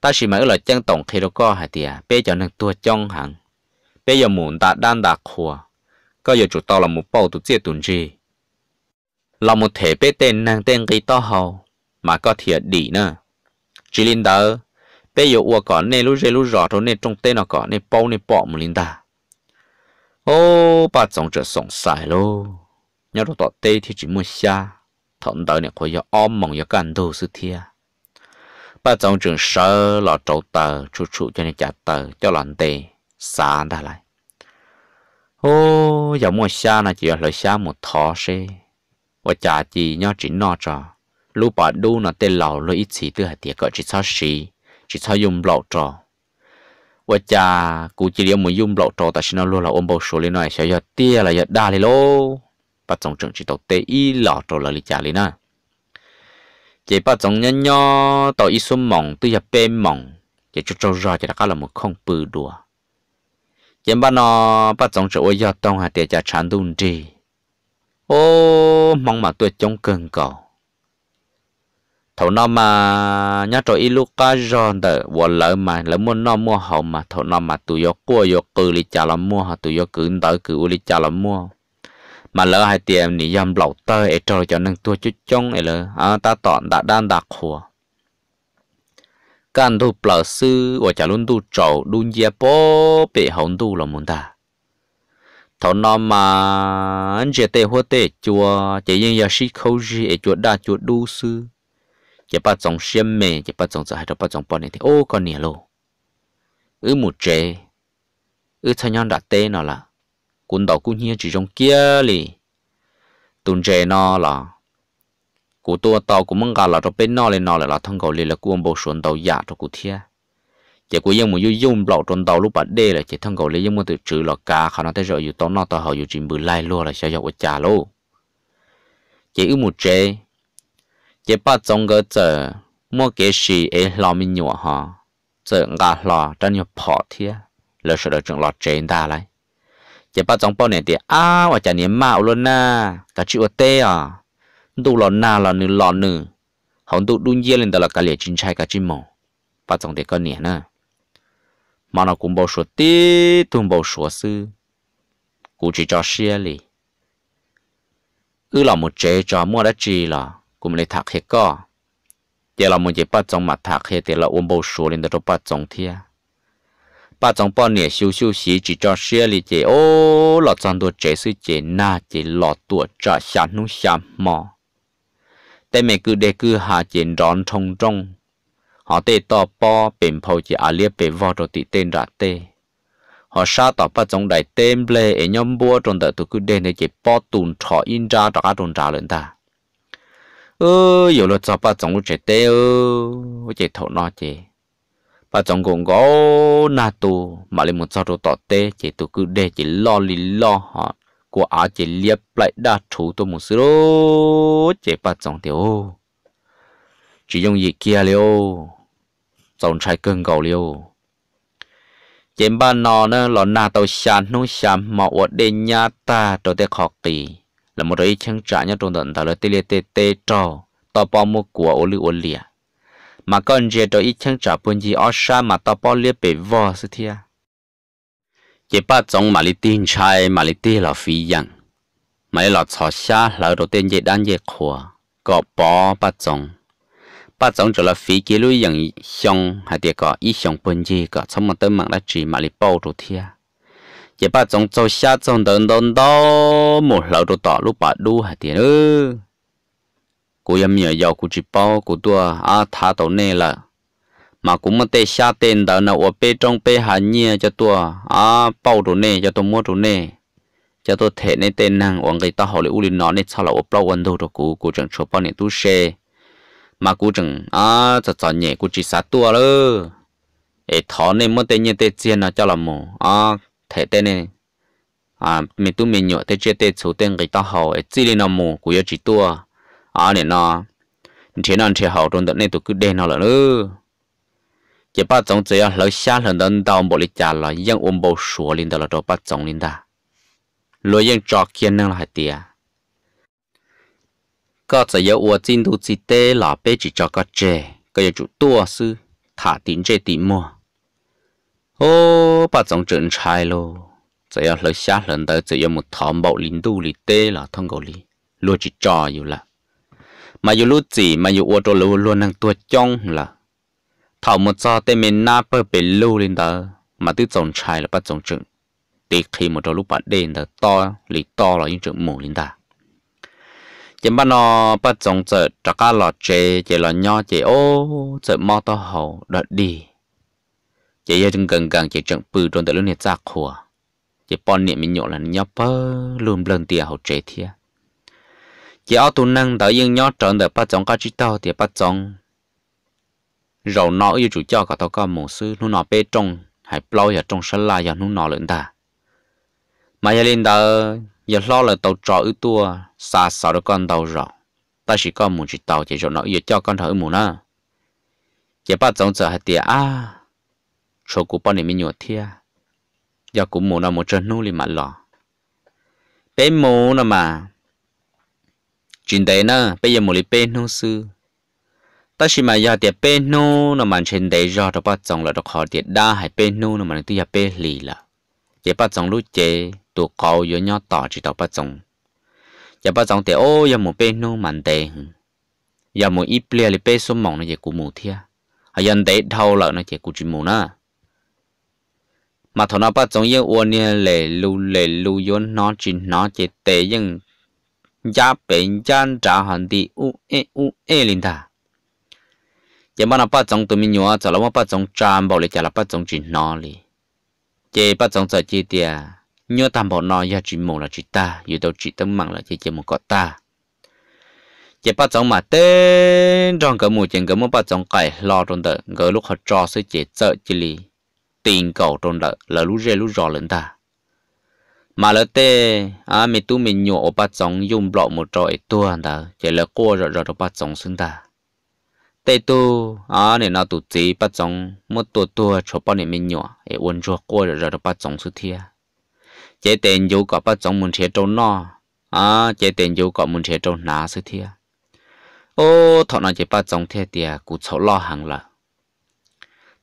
ta chỉ mà là chân tổng khi đâu có hải tia bé chọn năng tua trong hằng bé giờ muốn ta đan đặt khua có giờ chủ tao là một bao tụ chia tuần gì là một thể bê tên nàng tên cái to hầu mà có thiệt đỉ nữa chỉ linh đó bây giờ ua có nên lúc lúc rõ thôi nên trong tên nó có nên bao nên bỏ một linh ta ô ba chồng trở sống sai lô nhớ đồ tọt tê thì chỉ muốn xa thằng tới này khỏi giờ ôm mong giờ cần đồ sự thia bà chồng trường sơ lọ trâu tờ chú chú cho nên chặt tờ cho lần tê xa đã lại ô giờ mua xa là chỉ là lời xa một thọ xe và chả chỉ nhau chỉ nọ trò lúc bà đu nó tên lầu lối ít xí từ hạt tiệc gọi chỉ sao xí chỉ sao dùng lậu trò và chả cụ chỉ liệu muốn dùng lậu trò tại sao luôn là ôm bầu số lên này sẽ giờ tia là giờ đa lên lô bà chồng trưởng chỉ tàu tê y lọ là lý trả lên à chỉ bà chồng nhân nho tàu y xuống mỏng từ giờ bên mỏng chỉ cho trâu ra chỉ là các là một không bự đùa yên ba nó bắt giống chỗ giờ tông hà tiệt cha chán đun đi ô mong mà tôi chống cường cầu thầu nó mà nhá trò ít lúc cá giòn đỡ vợ lỡ mà lỡ muốn nó mua hậu mà thầu nó mà tụi yo cua yo cừ li cha làm mua hả tụi yo cừ đỡ cừ li cha làm mua mà lỡ hai tiệm thì dầm lẩu tơ ấy cho nên tôi chút chống ấy lỡ à ta tọn đã đan đã khua can tu bờ sư và chả luôn tu trầu đun dè bó bị hỏng tu là muốn ta thằng nào mà anh chị tê hoa tê chùa chị nhân giờ sĩ khâu gì ở chùa đa chùa đu sư chị ba chồng xem mẹ chị ba chồng sợ hai ba chồng bọn này thì ô con nè lô ư một chế, ư thay nhau đặt tê nó là quân đầu quân như chỉ trong kia lì tuần chế nó là กูตัวตอกูมึงกาหลอดเป็นนอเลยนอเลยหลอดทั้งกูเลยละกูบ่สนตอยาตัวกูเทียเจ้ากูยังมึงยุ่ยุ่มเปล่าจนตอรูปบัดเด้เลยเจ้าทั้งกูเลยยังมึงตื่นจือหลอกกาเขาน่าจะรออยู่ตอนนอตอหออยู่จิมบือไล่ลัวเลยเชียวอุจจาโลเจ้าอึมุเจเจ้าป้าจงเกเจอมั่วเกชีเอหลอมิหนัวฮะเจอกาหลอดันอยู่พอเทียแล้วสุดจึงหลอดเจนได้เลยเจ้าป้าจงป้อนเนี่ยเดี๋ยวอ้าวอาจารย์เนี่ยมาอุลน่าแต่ชื่อว่าเต้อ่ะ tu lò na là nữ lò nữ hồng tu đun dê lên đó là cả liệt chính trai cả chính mồ và trong để con nhẹ nè mà nó cũng bảo số tí tung bảo số sư cũng chỉ cho xe lì ư là một chế cho mua đã chi là cũng lấy thạc hết co giờ là một chế bắt trong mặt thạc hết thì là ôm bảo số lên đó bắt trong thia bà trong bao nhiêu siêu siêu chỉ cho xe lì chế ô lọt trong đồ chế sư chế na chế lọt tuột trả sản nung sản mò แต่เมคือเด็กคือหาเจนร้อนทงจง họ tê to po bền phô chỉ à lia bền vò rồi tị tên ra tê họ sa tỏ pa trong đại tên ble ở nhóm bua trong đợt tụ cứ đen để chỉ po tùn trọ in ra trọ cá ta ơ yếu lo cho pa trong chỉ tê ơ chỉ thổ nó chỉ pa trong cũng có na tù mà lên một sao tỏ tê chỉ tụ cứ đen chỉ lo lì lo của á chế liệp lại đa thủ tôi một sửa đó chế bắt trọng tiểu chỉ dùng gì kia liêu trọng trái cơn cầu liêu chế ba nó nó lọ na tàu sàn nung sàn mà ở đây nhà ta đầu tiên học kỳ là một đấy chẳng trả nhau trong tận thảo là tê liệt tê tê trò tao bao mua của ô lưu ô lìa mà con chế đó ít chẳng trả buồn gì ở xa mà tao bao liệt bể vò sự thiệt chỉ ba giống mà li tin chai mà li tin là phi nhân mà là cho xa là đầu tiên dễ đan dễ khua có bỏ ba giống ba giống cho là phi kia lui yang xong hay thì có ít xong bên gì có xong mà tới mạng là chỉ mà li bao đồ thia chỉ bắt giống cho xa trong đơn đơn đó một lầu đồ tỏ lúc bắt đu hay thì nữa cô em nhớ giàu cô chỉ bao cô tua à thả tàu nè là mà cũng mất tê xa tên đó là ở bên trong bên hà nhia cho tôi à bao đồ nè cho tôi mua đồ nè cho tôi thể nên tên năng ông người ta hỏi lại uli nó nên sao là ở bao quần đồ rồi cú cú chẳng chụp bao nhiêu tu xe mà cú chẳng à cho cho nhẹ cú chỉ sát tua lơ ấy thọ nên mất tiền nhiên tê chiên là cho là mù à thể tên này à mình tu mình nhọ tê chơi tê số tên người ta hỏi ấy chỉ lên là mù cú yêu chỉ tua à nên nó thế nào thế hậu trong đợt này tôi cứ đen nó là nữa chỉ bắt giống thế lỡ xa lần đơn đau một lít trả là dân ôm bầu sủa lên đó là đồ bắt giống lên đó lối dân trò kia năng là tiệt có chỉ có ua tin tu chỉ để là bé chỉ cho cái trẻ cái yêu chủ tua sư thả tiền chơi tiền mua ô bắt giống trần trai lô chỉ có lỡ xa lần đó chỉ có một thằng bầu lên tu lì tê là thông cầu lì lối chỉ trò rồi, là mà yêu lúc gì mà yêu ua trò lô luôn năng tua trong là thảo một cho tên mình na bơ bể lưu lên đó mà tư trồng trái là bắt trồng trứng để khi một chỗ lúc bạn đến là to lì to là những trứng mù lên đó chẳng bạn nó bắt trồng chợ trả cá lò chè chè lò nho chè ô chợ mò to hậu đợt đi chè giờ chừng gần gần chè trứng bự trôn tới lúc này ra khùa chè bọn niệm mình nhộn là nho bơ luôn lần tiền hậu chè thiệt chỉ ở tu năng tới những nhót trọn được bắt chóng các chỉ tao thì bắt chóng rồi nó yêu chủ cho cả tao có một sư nó nó bê trong hay bao giờ trong sân la giờ nó nó lợn ta mà giờ lên đó giờ lo là tàu trọ ư tua xa xào được con tàu rồi ta chỉ có một chỉ tao chỉ cho nó yêu cho con thở mù na giờ bắt giống giờ hay tiệt à số của bọn này mình nhột thia giờ cũng mù là một chân nu liền mà lò bé mù là mà chuyện đấy nè bây giờ mù liền bên nó sư ta chỉ mà giờ tiệt bên nô nó màn trên đấy do đó bắt chồng là được họ tiệt đa hay bên nô nó màn tiệt bên lì là chỉ bắt chồng lúc chế tụ cầu yếu nhau tỏ chỉ đó bắt chồng giờ bắt chồng tiệt ô giờ một bên nô màn tệ giờ một ít bia là bên số mỏng nó chỉ của mù thia hay dân đấy thâu lợn nó chỉ của chỉ mù na mà thằng nó bắt chồng yếu uôn nè lệ lu lệ lu yếu nó chỉ nó chỉ tệ nhưng giá bình gian trả hẳn đi u e u e linh ta chỉ mà nó bắt giống tụi mình nhớ, giờ nó bắt giống trăm bảo lì, giờ nó bắt giống chỉ nó lì, chỉ bắt giống giờ chỉ tiệt, nhớ tam bảo nó giờ chỉ một là chỉ ta, giờ đâu chỉ tâm mạng là chỉ chỉ một có ta, chỉ bắt giống mà tên trong cái mùi chuyện cái mùi bắt giống cải lo trong đợt, cái lúc họ cho sẽ chỉ sợ chỉ lì, tiền cầu trong đợt là lúc rẻ lúc rò lớn ta mà lỡ tê à mình tu mình nhổ bát giống dùng bọ một trọi tua ta chỉ là cua rồi rồi bát giống xuống ta tây tu à này nó tụ chỉ bắt trống một tổ tua cho bao này mình nhỏ để uốn cho qua rồi rồi bắt giống xuất thiên chế tiền dấu có bắt trống muốn chế trâu nọ à chế tiền dấu có muốn chế trâu ná xuất thiên ô thọ nó chế bắt trống thế tiề cụ xấu lo hàng là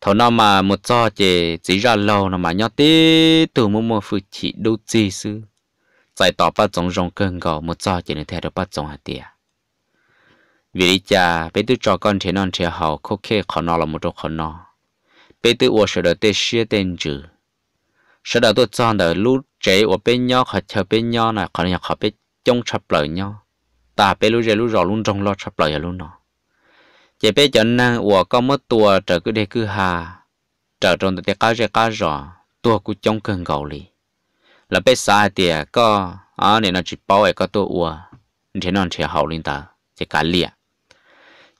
thọ nó mà một do chế chỉ ra lâu nó mà nhót tí từ mua mua phụ chỉ đâu chỉ sư giải tỏ bắt trống rong cơn gò một do chế này thế đó bắt giống hạt tiề vì cha bé tu cho con thế non thế hậu khô khe khó nó là một chỗ khó nó bé tu ủa sợ đỡ tê xia tên chữ sợ đỡ tôi chọn đỡ lúc trẻ ủa bé nhỏ khó chờ bé nhỏ này khó nhà khó bé trông chập lời nhau ta bé lúc trẻ lúc rõ luôn trông lo chập lời luôn nó chỉ bé cho năng ủa có mất tua trở cứ để cứ hà trở trong tê cá rẻ cá rõ tua cứ trông cần gầu lì là bé sai tiề có à nên nó chỉ bảo ai có tua ô thế non thế hậu linh ta chỉ cả liệt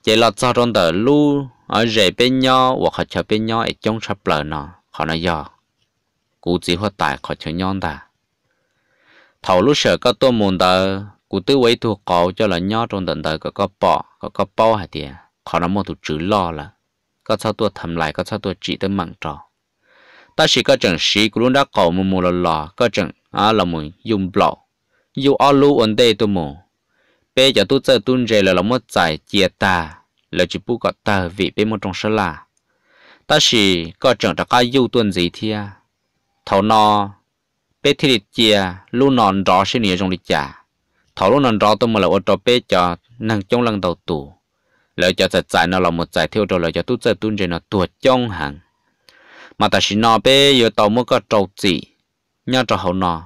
chỉ là cho trong tờ lu ở rể bên nhau hoặc họ chơi bên nhau ở trong sập lở nó họ nói do cú chỉ hoa tài họ chơi nhau ta thầu lúc sợ có tôi muốn tờ cú tư quấy thuộc cậu cho là nhau trong tận tờ có có bỏ có có bỏ hả tiền họ nó một tụ chữ lo là có sao tôi thầm lại có sao tôi chỉ tới mặn trò ta chỉ có chẳng sĩ cú luôn đã cậu một mù lò có chẳng à là mù dùng blog dù ở lu ổn đây tôi mù bé cho tôi chơi tuân rề là một giải chia ta là chỉ bu gọi ta vị bé một trong số là ta chỉ có chẳng đã có yêu tuân gì thì thầu nó bé thì lịch chia lu nón rõ sẽ nhiều trong lịch trả thầu luôn nón rõ tôi mà là ô tô bé cho nâng trong lần đầu tù lợi cho thật giải nó là một giải theo rồi là cho tôi chơi tuân rề nó tuột trong hàng mà ta chỉ nó bé giờ tàu mới có trâu gì nhớ cho hậu nó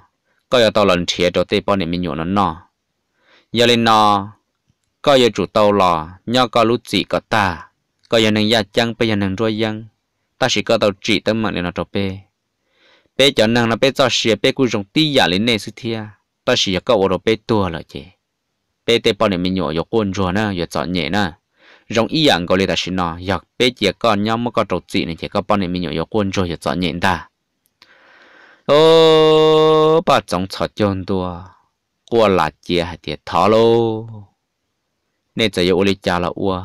có giờ tàu lần chia cho tê bao niệm mình nhổ nó nó giờ lên nọ có giờ chủ tàu lò nho có lúc chỉ có ta có giờ nâng gia chăng bây giờ nâng rồi dân ta chỉ có tàu chỉ tâm mạng lên nó trộp bê bê cho nâng là bê cho xe bê cú rồng tí giả lên nè sư thia ta chỉ có ô đồ bê tua là chứ bê tê bao này mình nhỏ yếu quân rồi nè giờ chọn nhẹ nè rồng ý dạng có lẽ ta chỉ nọ giờ bê chỉ có nhau mà có trộp chỉ này chỉ có bao này mình nhỏ yếu quân rồi giờ chọn nhẹ ta ô ba chồng chợ chọn tua qua là chia hay thiệt thọ lô nên giờ yêu lấy cha là ua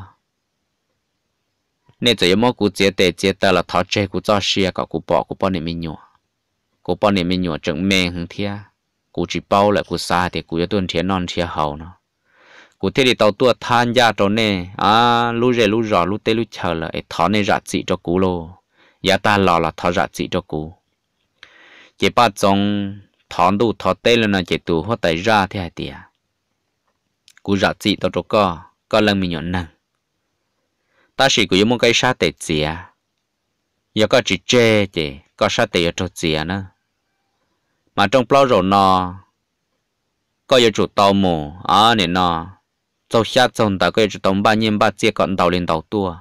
nên giờ yêu mỗi cú chia tệ chia tờ là thọ chơi cú cho xia cả cú bỏ cú bỏ niệm mình nhỏ cú bỏ niệm mình nhỏ chẳng mềm hứng thia cú chỉ bao lại cú xa thì cú yêu tuân thiệt non thiệt hậu nó cú thế thì tàu tua than gia trốn nè à lú rè lú rò lú tê lú chờ là thọ nên rạ trị cho cú lô giá ta lò là thọ rạ trị cho cú chỉ ba trong thằng đủ thằng tê lên nó chỉ tù hoa tay ra thế hai tia cú rạ chị tao chỗ co co lần mình nhận năng, ta chỉ cú một cái sát tệ chị à giờ có chỉ chê chị có sát tệ ở chỗ chị à nữa mà trong plau rồi nó co giờ chủ tàu mù à nè nó sau xa trong ta có chủ tàu ba nhiên ba chia còn tàu lên tàu tua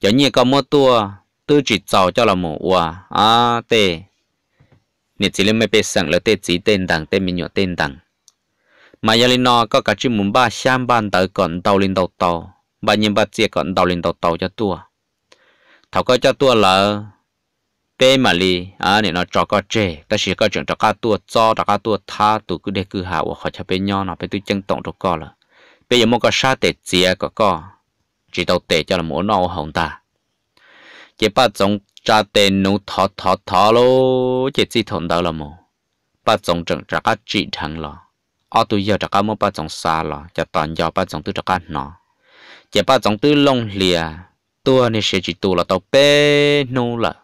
giờ như có mua tua tư chỉ tàu cho là mù à tê nè chỉ lên mấy bé sang là tên chỉ tên đằng tên mình nhỏ tên đằng mà giờ lên nó có cả chim muốn ba xăm ban tới còn đầu lên đầu tàu ba nhìn ba chia còn đầu lên đầu tàu cho tua thảo có cho tua là tê mà li à nè nó cho có chê ta chỉ có chuyện cho cá tua cho cho cá tua tha tụ cứ để cứ hạ hoặc cho bên nhau nó bên tôi chân tổng cho co là bây giờ muốn có sa tê chia có co chỉ tàu tê cho là muốn nó hồng ta chỉ ba giống cha tên nó thọ thọ thọ lô chỉ chỉ thằng đó là mồ ba chồng chẳng trả các chị thằng lo ở tuổi giờ trả các mồ ba chồng xa lo chả toàn giờ ba chồng tư trả các nó chỉ ba chồng tư long lìa tua này sẽ chỉ tu là tàu bé nô là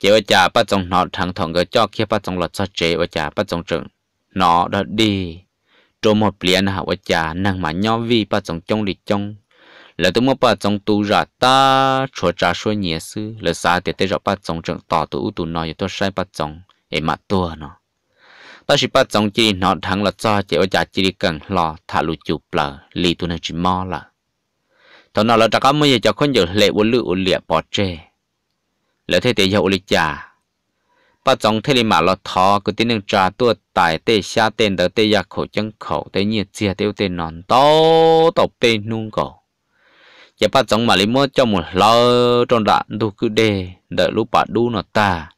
chỉ bây giờ ba chồng nó thằng thằng cái cho kia ba chồng là cho chế bây giờ ba chồng chẳng nó đã đi trộm một liền hả bây giờ nàng mà nhau vì ba chồng trông đi trông là tôi mua ba trong tu ra ta cho cha số nhẹ sư là xa để tới ra ba trong trận tỏ tu tụi nói tôi sai ba trong em mặt tua nó ta chỉ ba trong chỉ nó thắng là cho chỉ ở giá chỉ cần lo thả lụt chụp là lì tu nên chỉ mò là thằng nào là trả cảm mới cho con giờ lệ uốn lự uốn lẹ bỏ chê lệ thế thì giờ uốn chả ba trong thế mà lo thọ cứ tin được trả tua tài tê xa tên đỡ tê giặc khổ chân khổ tê nhiệt chia tiêu tê nón to tộc tê nung cổ giờ bắt giống mà lấy mua cho một lo tròn đạn đủ cứ đề đợi lúc bà đu nó ta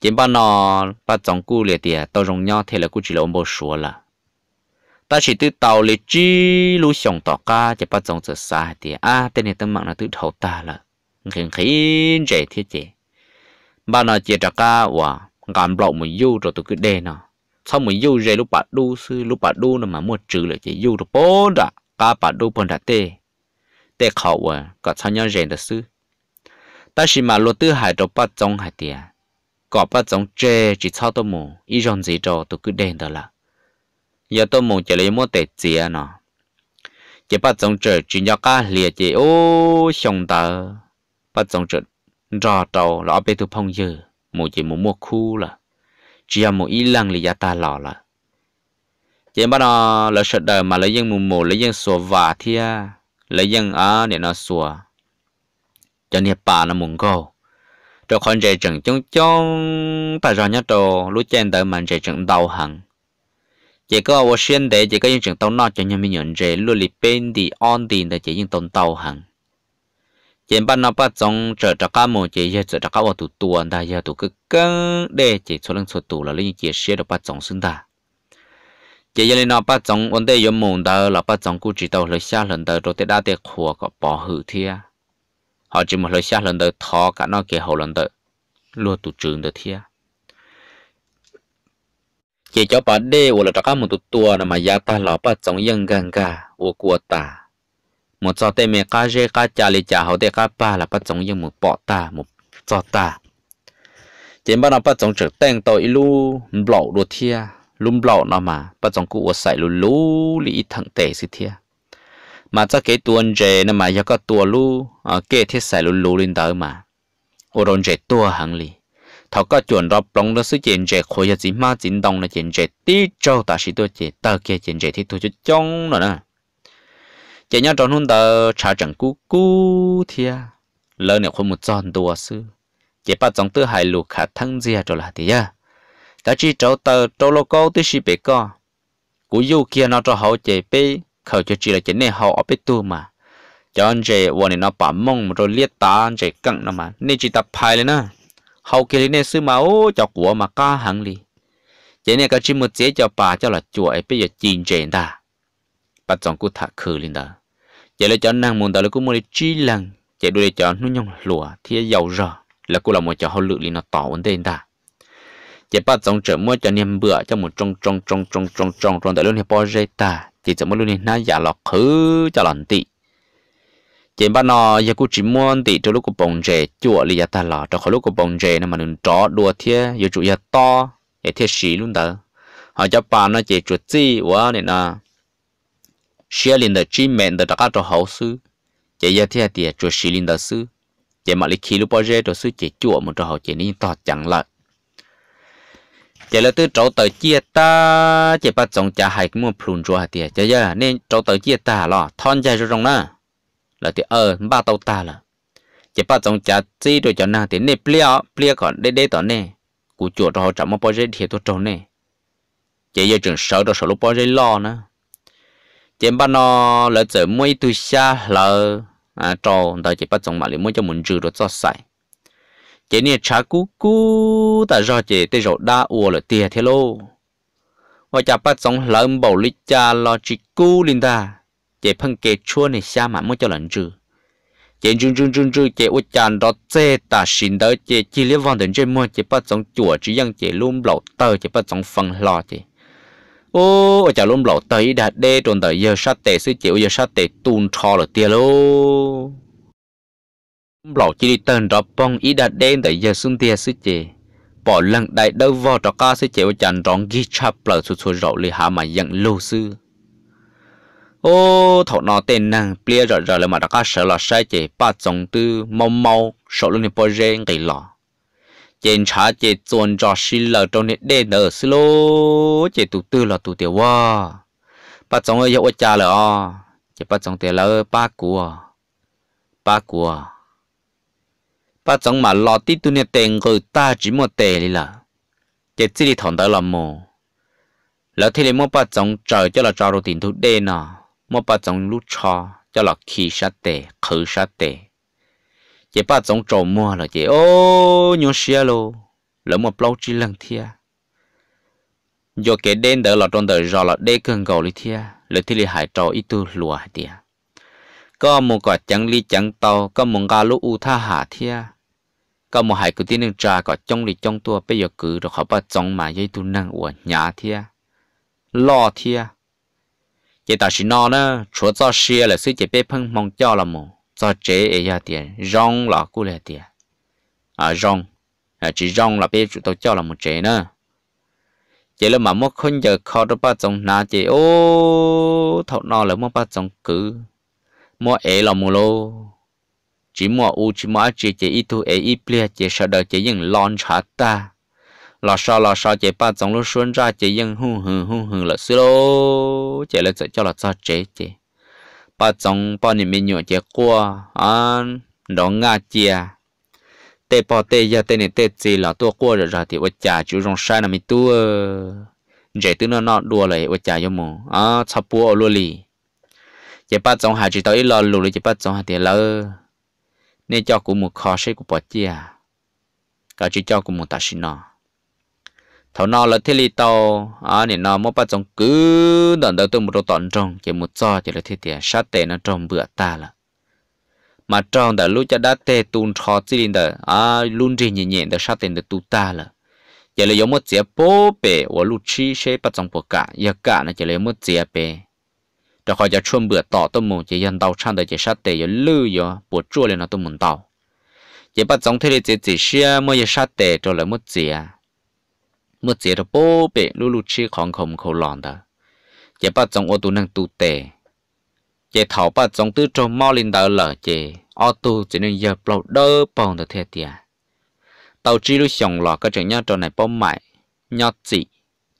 chỉ bắt nó bắt giống cu liệt tiệt tao rồng nhau thế là cu chỉ là một số là ta chỉ từ tàu liệt chi lũ sòng tỏ ca chỉ bắt giống sợ xa tiệt à tên này tâm mạng là từ đầu ta là khiến khiến dễ thiết chứ bà nó chỉ trả ca và cảm lộ một yêu rồi đủ cứ đề nó sau một yêu rồi lúc bà đu sư lúc bà đu nó mà mua trừ là chỉ yêu được bốn đã ca bà đu bốn đã tiệt tê khẩu à có sao nhau rèn được sư ta chỉ mà luật tư hải đồ bắt giống hải tiền có bắt giống chê chỉ cho tôi mù ý rộn gì cho tôi cứ đền đó là giờ tôi mù chỉ lấy một tệ gì à nó chỉ bắt giống chê chỉ nhau cá lìa chỉ ô xong tờ bắt giống chê rò đầu là bé tôi phong dư mù chỉ mù mua khu là chỉ là mù ý lăng lìa ta lò là chỉ bắt nó là sợ đời mà lấy dân mù mù lấy dân sổ vả thia lấy dân ở để nó xua cho nên bà là muốn cô cho con trẻ trưởng chúng chúng ta ra nhất đồ lúc trên tới mình trẻ trưởng đầu hẳn chỉ có ở xuyên để chỉ có những trường tàu nọ cho nhân mình nhận trẻ luôn lì bên đi on đi để chỉ những tàu tàu hẳn chỉ bắt nó bắt trong trở cho cá mồi chỉ giờ trở cho cá vào tụ tuần ta giờ tụ cứ cứng để chỉ số lượng số tụ là lấy những chiếc được bắt trong xuyên ta chỉ giờ nó bắt chồng vấn đề yếm mồm đầu, là bắt chồng cứ chỉ đầu lấy xa lần đầu rồi tới đa tiền khua có bỏ hử thia họ chỉ một lấy xa lần đầu thọ cả nó kia hậu lần đầu luôn tụ trường được thia chỉ cho bà đê ủa là cho các một tụ tua là mà gia ta là bắt chồng yên gần cả ủa của ta một cho tên mẹ cá rê cá cha lì cha hậu tên cá ba là bắt chồng yên một bỏ ta một cho ta chỉ bắt nó bắt chồng trực tên tội luôn, bỏ đồ thia lùm lọ nó mà bà chồng cụ sai lù lù lì thằng tệ sự thiệt mà cho cái tuần chế nó mà giờ có tua lù thế sai lù lù lên tới mà ô đồn chế tua lì thọ có chuẩn đó plong đó sự chế khối giờ chỉ ma chính đồng là chuyện chế tí trâu ta sĩ tôi chế tờ kia chuyện chế thì tôi cho chong nữa nè chế nhau trong hôm tờ trả chẳng cú thiệt lỡ nếu không một tròn tua sư chế bà chồng tư hai lù khả thăng dìa cho là thì ta chỉ chỗ tờ chỗ lô cô tí xí bể co cú du kia nó cho hậu chế bê khẩu cho chỉ là chế này hậu ở bê tu mà cho anh chế vợ này nó bỏ mông rồi liết ta anh chế căng nó mà nên chỉ tập phai lên nữa hậu kia nên sư máu cho của mà ca hẳn li chế này cái chỉ một chế cho bà cho là chùa ấy bây giờ chín chế ta bắt chọn cú thả khử lên đó chế là cho nàng muốn đó là cú mua đi chi lần chế đôi cho nó nhung lụa thì giàu rồi là cú là một cho hậu lự lên nó tỏ vấn đề ta chỉ bắt giống trở mua cho niềm bữa cho một trong trong trong trong trong trong trong tại luôn hiệp bao dây ta chỉ cho một luôn hiệp na giả lọc khứ cho lần tị chỉ bắt nó giờ cũng chỉ mua tị cho lúc của bồng rể chùa lì ta lọ cho khỏi lúc của bồng rể nên mà đừng chó đua thế giờ chủ giờ to giờ thế xí luôn đó họ cho bà nó chỉ chuột gì quá nên là xia linh đời chi mẹ đời đặt cả cho hậu sư chỉ giờ thế thì chuột xí linh đời sư chỉ mà lịch khi lúc bao giờ cho sư chỉ chùa một cho hậu chỉ nên to chẳng lại chỉ là từ chỗ tới chia ta chỉ bắt giống hay cái mua phun chua hạt tiền chứ giờ nên chỗ tới chia ta lo thon dài rồi rong nữa là thì ờ ba tàu ta là chỉ bắt giống trả chi được cho na thì nên pleo pleo còn để để tao nè cú chuột họ trả một bao giấy thì tôi trâu nè chỉ giờ trường sợ rồi sợ lúc bao giấy lo nữa chỉ bắt nó là chở mui từ xa là à trâu đó chỉ bắt giống mà lấy mua cho mình trừ rồi cho sạch chế nè chả cú cú ta do chế tê rộ đa ua là tia thế lô và chả bắt sống lợm bầu lít cha lo chỉ cú linh ta chế phân kê chua này xa mà mới cho lần trừ chế chun chun chun chun chế uất chán đó chế ta xin đỡ chế chỉ liên vòng đến chế mua chế bắt sống chùa chỉ yang chế lùm lẩu tờ chế bắt sống phần lo chế ô ở chả lùm lẩu tờ đã đê trồn tờ giờ sát tệ sư chế giờ sát tệ tun cho là tia lô lộ chỉ đi tên rõ bông ý đã đến tới giờ xuống tia sư chị bỏ lăng đại đâu vào trò ca sư chị và chẳng rõng ghi chạp lỡ sụt sụt rộ lì hạ mà dặn lô sư ô thọ nọ tên năng plia rõ rõ là mà trò ca sợ là sai chị ba chồng tư mau mau sợ luôn đi bỏ rê ngày lọ trên trả chị chuồn rõ xí lợ trong nét đê nở sư lô chị tụ tư là tụ tiểu hoa ba chồng ơi dạo cha lỡ chị ba chồng tiểu lỡ ba của ba của bà chồng mà lo tí tu nè tiền rồi ta chỉ một tệ đi là cái chỉ đi thằng đó là mồ lỡ thế này mua bà chồng trời cho là cho đồ tiền thu đê nè, mua bà chồng lúc cho cho là khi sát tệ khử sát tệ chỉ bà chồng trổ mua là chỉ ô nhớ xia lô lỡ một lâu chỉ lần thia do cái đen đó là trong đời rồi là đê cơn cầu lý thia lỡ thế này hải trò ít tu lúa thia, có một quả trắng ly trắng tàu có một gà lũ u tha thia ก็มหายกูที่นึงจ่าก็จ้องดิจ้องตัวไปยกือเราเขาปะจ้องมาเยตุนังอวดหยาเทียล่อเทียเจตาชินอนะชัวจ้าเชียเลยซื้อเจเป้เพิ่งมองจ้าละมูจ้าเจเอียเตียร้องหลอกูเลยเตียอ่าร้องอ่าจีร้องละเป้จุดตัวจ้าละมูเจนะเจแล้วมามื่อคนเจอเขาเราปะจ้องนาเจโอ้ถอดนอแล้วมื่อปะจ้องกือมื่อเอละมูโล chỉ mua u chỉ mua chỉ chỉ ít tu ấy ít plia chỉ sợ đời chỉ những lon chả ta lò sao lò sao chỉ ba giống lúc xuân ra chỉ những hùng hùng hùng hùng là xí lô chỉ là chỉ cho là cho chế chế ba giống ba niệm mình nhọ chỉ qua an đó ngã chia tê bỏ tê ya tê này tê chỉ là tua qua rồi ra thì vợ chả chú rong sai là mình tua chỉ tư nó nọ đùa lại vợ chả yo mồ à chắp bùa lô đi chỉ ba giống hai chỉ tao ít lò lù chỉ ba giống hai tiền lơ nên cho cũng một khó sẽ của bỏ chia cả chỉ cho cũng một ta xin nó thầu nó là thế li tàu à nên nó mất bắt trong cứ đợt đầu tôi một đồ tọn trong chỉ một cho chỉ là thế tiền sát tệ nó trong bữa ta là mà trong đã lúc cho đã tệ tuôn khó chỉ linh đờ à luôn gì nhẹ nhẹ đờ sát tiền được tu ta là chỉ là giống một chế bố bể và lúc chi sẽ bắt trong bộ cả giờ cả là chỉ là một chế bể cho khỏi giờ chuông bữa tỏ tôi muốn dân đầu chăn để chỉ sát tệ giờ lư chua lên nó tôi muốn tàu chỉ bắt giống thế thì chỉ chỉ mới giờ sát tệ cho lại mất gì à mất gì bể lu lu chi khong khom khổ lòn đó chỉ bắt giống ô tu năng tu tệ chỉ thảo bắt giống tư cho mau lên đỡ lở chỉ ô tu chỉ nên giờ bầu đỡ bầu được thế tiệt tàu chi lu xong lọ cái chuyện nhau trò này bom mại nhau chị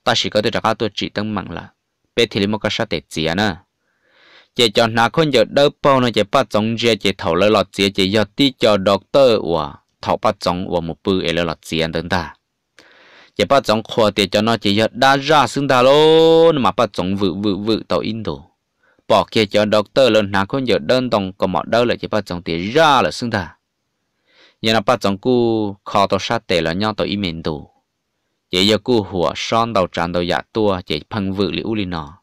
ta chỉ có thể trả các tôi chỉ tăng mạng là bé thì lấy một cái sát tệ nữa chỉ cho nó con giờ đỡ bao nó chỉ bắt giống gì chỉ thầu lời lọt gì chỉ giờ đi cho doctor của thầu bắt giống của một bự ấy lời lọt gì anh ta chỉ bắt giống khoa thì cho nó chỉ giờ đa ra xứng ta luôn mà bắt giống vự vự vự tàu in đồ bỏ kia cho doctor lên nào con giờ đơn đồng có mọi đâu là chỉ bắt giống thì ra là xứng ta nhà nó bắt giống cu khó tàu sát tệ là nhau tàu in đồ chỉ giờ tàu tràn tàu dạ tua chỉ phăng vự liu li nó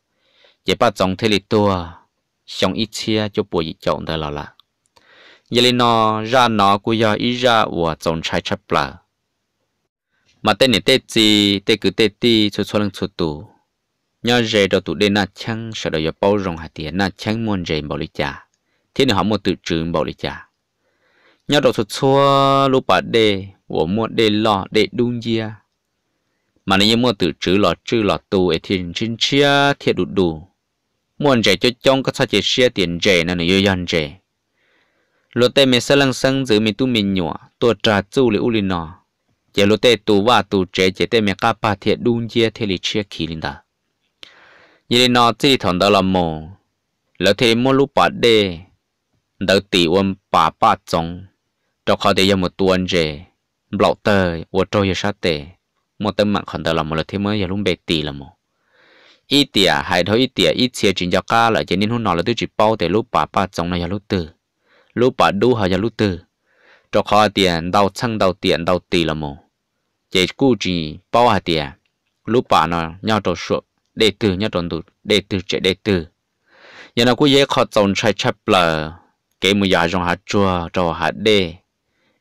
chỉ bắt giống thế li tua sống ít chia cho bùi ít chọn đời là là giờ nó ra nó của giờ ít ra của chọn trái chấp là mà tên này tên gì tên cứ tên ti số số lần số tù nhớ rể đầu tụ đến na chăng sợ đầu giờ bao rong hạt tiền na chăng muốn rể bảo lý trả thế nào họ muốn tự trừ bảo lý trả nhớ đầu số số lúc bà đê của muốn đê lọ đê đun gia mà nếu như muốn tự trừ lọ trừ lọ tù ấy thì trên chia thiệt đủ đủ muốn trẻ cho chong có sao chỉ xe tiền trẻ nên là yêu dân trẻ lô tê mình sẽ lăng sang giữ mình tu mình nhỏ tổ trà chu li u linh nọ giờ lô tê tu và tu trẻ chỉ tê mình cá ba thiệt đun chia thế li chia khí linh ta như li nọ chỉ thằng đó là mồ lỡ thế mồ lúc bà đê đỡ tỷ uom bà bà chồng cho khó để một tuần trẻ bảo tờ uo trôi sát tề một tấm mạng khẩn đó là một lỡ thế mới giờ lúc bê tỷ là mồ ít tiệt hay thôi ít tiệt ít chia chính cho cá lại cho nên hôm nọ là tôi chỉ bao để lúc bà bà trong này là lúc từ lúc bà đu hay là lúc từ cho khó tiền đau chân đau tiền đau tì là mồ chỉ cú chỉ bao hay tiền lúc bà nó nhau trò sợ đệ tử nhau tròn tụt đệ tử trẻ đệ tử giờ nó cứ dễ khó trồng trái chắp là cái mùi giá hạt chua cho hạt đê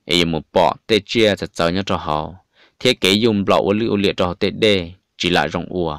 ấy một bỏ tê chia cho cháu nhau cho họ thiết kế dùng ô lưu liệt cho họ chỉ là rộng ùa